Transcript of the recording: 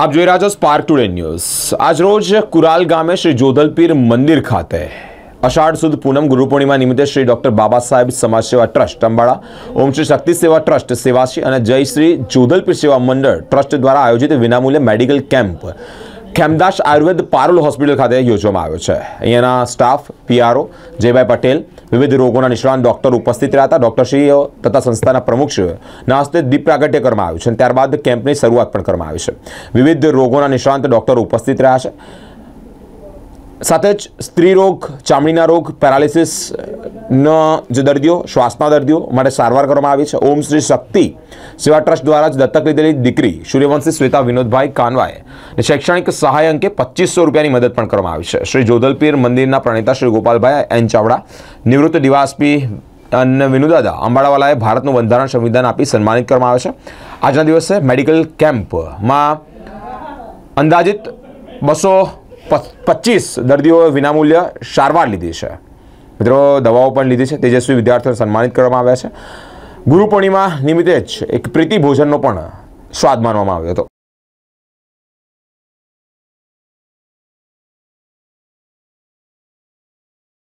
આપ જોઈ રહ્યા છો સ્પાર્ક ટુડે ન્યૂઝ આજરોજ કુરાલ ગામે શ્રી જોધલપીર મંદિર ખાતે અષાઢ સુદ પૂનમ ગુરુ પૂર્ણિમા નિમિત્તે શ્રી ડોક્ટર બાબા સાહેબ સમાજ સેવા ટ્રસ્ટ અંબાળા ઓમ શ્રી શક્તિ સેવા ટ્રસ્ટ સેવાશ્રી અને જય શ્રી જોધલપીર સેવા મંડળ ટ્રસ્ટ દ્વારા આયોજિત વિનામૂલ્ય medical camp Khemdas Ayurved Parol hospital ખાતે યોજવામાં આવ્યો છે અહીંયાના સ્ટાફ પીઆરઓ જયભાઈ પટેલ વિવિધ રોગોના નિષ્ણાંત ડોક્ટર ઉપસ્થિત રહ્યા હતા ડોક્ટરશ્રીઓ તથા સંસ્થાના પ્રમુખશ્રીઓ હસ્તે દીપ પ્રાગટ્ય કરવામાં આવ્યું છે અને ત્યારબાદ કેમ્પની શરૂઆત પણ કરવામાં આવી છે વિવિધ રોગોના નિષ્ણાંત ડોક્ટર ઉપસ્થિત રહ્યા છે સાથે જ સ્ત્રી રોગ ચામડીના રોગ પેરાલિસિસ ન જે દર્દીઓ શ્વાસના દર્દીઓ માટે સારવાર કરવામાં આવી છે ઓમ શ્રી શક્તિ સેવા ટ્રસ્ટ દ્વારા જ દત્તક લીધેલી દીકરી સૂર્યવંશી શ્વેતા વિનોદભાઈ કાનવાએ શૈક્ષણિક સહાય અંકે પચીસો રૂપિયાની મદદ પણ કરવામાં આવી છે શ્રી જોધલપીર મંદિરના પ્રણેતા શ્રી ગોપાલભાઈ એન ચાવડા નિવૃત્ત દિવાસપી અને વિનુદાદા અંબાળાવાલાએ ભારતનું બંધારણ સંવિધાન આપી સન્માનિત કરવામાં આવે છે આજના દિવસે મેડિકલ કેમ્પમાં અંદાજિત બસો પચીસ દર્દીઓએ વિનામૂલ્ય સારવાર લીધી છે મિત્રો દવાઓ પણ લીધી છે તેજસ્વી વિદ્યાર્થીઓને સન્માનિત કરવામાં આવ્યા છે ગુરુ પૂર્ણિમા નિમિત્તે જ એક પ્રીતિ ભોજનનો પણ સ્વાદ માનવામાં આવ્યો હતો